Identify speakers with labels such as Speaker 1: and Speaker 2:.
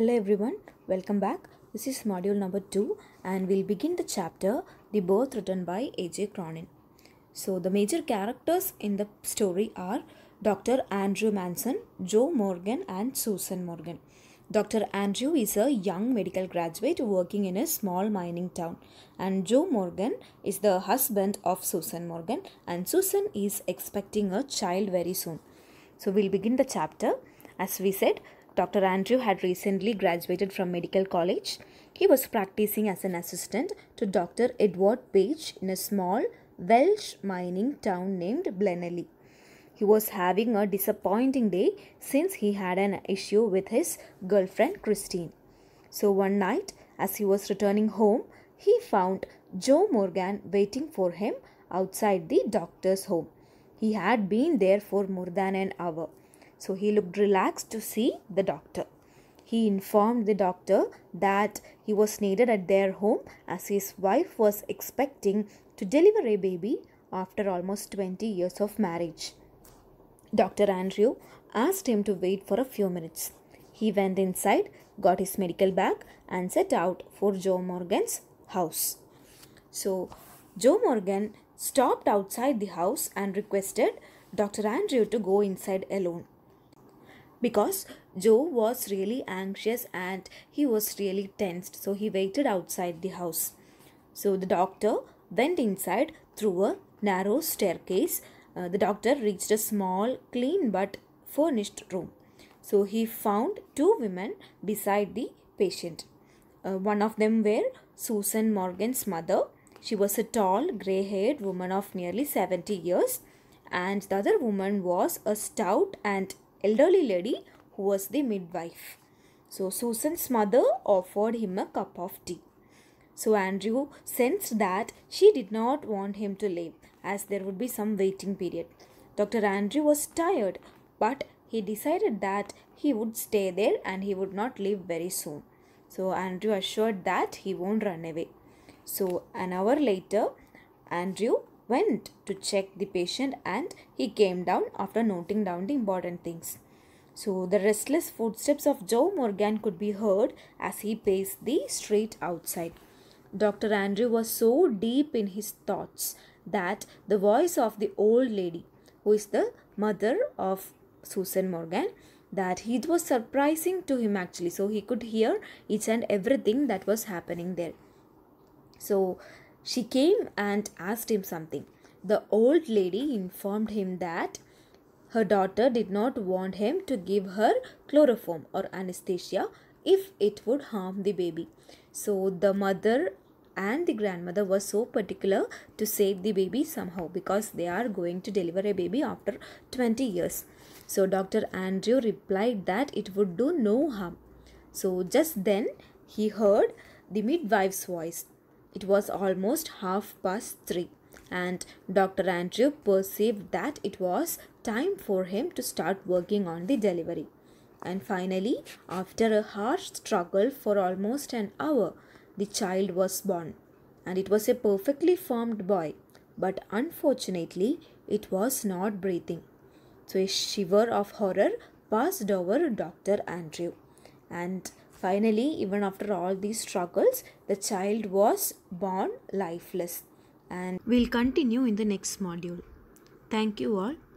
Speaker 1: Hello everyone, welcome back. This is module number 2 and we'll begin the chapter The Birth written by A.J. Cronin. So the major characters in the story are Dr. Andrew Manson, Joe Morgan and Susan Morgan. Dr. Andrew is a young medical graduate working in a small mining town and Joe Morgan is the husband of Susan Morgan and Susan is expecting a child very soon. So we'll begin the chapter. As we said, Dr. Andrew had recently graduated from medical college. He was practicing as an assistant to Dr. Edward Page in a small Welsh mining town named Blenelly. He was having a disappointing day since he had an issue with his girlfriend Christine. So one night, as he was returning home, he found Joe Morgan waiting for him outside the doctor's home. He had been there for more than an hour. So he looked relaxed to see the doctor. He informed the doctor that he was needed at their home as his wife was expecting to deliver a baby after almost 20 years of marriage. Dr. Andrew asked him to wait for a few minutes. He went inside, got his medical bag, and set out for Joe Morgan's house. So, Joe Morgan stopped outside the house and requested Dr. Andrew to go inside alone because Joe was really anxious and he was really tensed, so he waited outside the house. So the doctor went inside through a narrow staircase. Uh, the doctor reached a small, clean but furnished room. So he found two women beside the patient. Uh, one of them were Susan Morgan's mother. She was a tall, grey haired woman of nearly 70 years, and the other woman was a stout and elderly lady who was the midwife. So Susan's mother offered him a cup of tea. So Andrew sensed that she did not want him to leave as there would be some waiting period. Dr. Andrew was tired but he decided that he would stay there and he would not leave very soon. So Andrew assured that he won't run away. So an hour later, Andrew went to check the patient and he came down after noting down the important things. So the restless footsteps of Joe Morgan could be heard as he paced the street outside. Dr. Andrew was so deep in his thoughts that the voice of the old lady, who is the mother of Susan Morgan, that it was surprising to him actually. So he could hear each and everything that was happening there. So she came and asked him something. The old lady informed him that her daughter did not want him to give her chloroform or anesthesia if it would harm the baby. So the mother and the grandmother were so particular to save the baby somehow because they are going to deliver a baby after 20 years. So Dr. Andrew replied that it would do no harm. So just then he heard the midwife's voice it was almost half past three, and Dr. Andrew perceived that it was time for him to start working on the delivery. And finally, after a harsh struggle for almost an hour, the child was born, and it was a perfectly formed boy, but unfortunately, it was not breathing. So, a shiver of horror passed over Dr. Andrew, and Finally, even after all these struggles, the child was born lifeless. And we'll continue in the next module. Thank you all.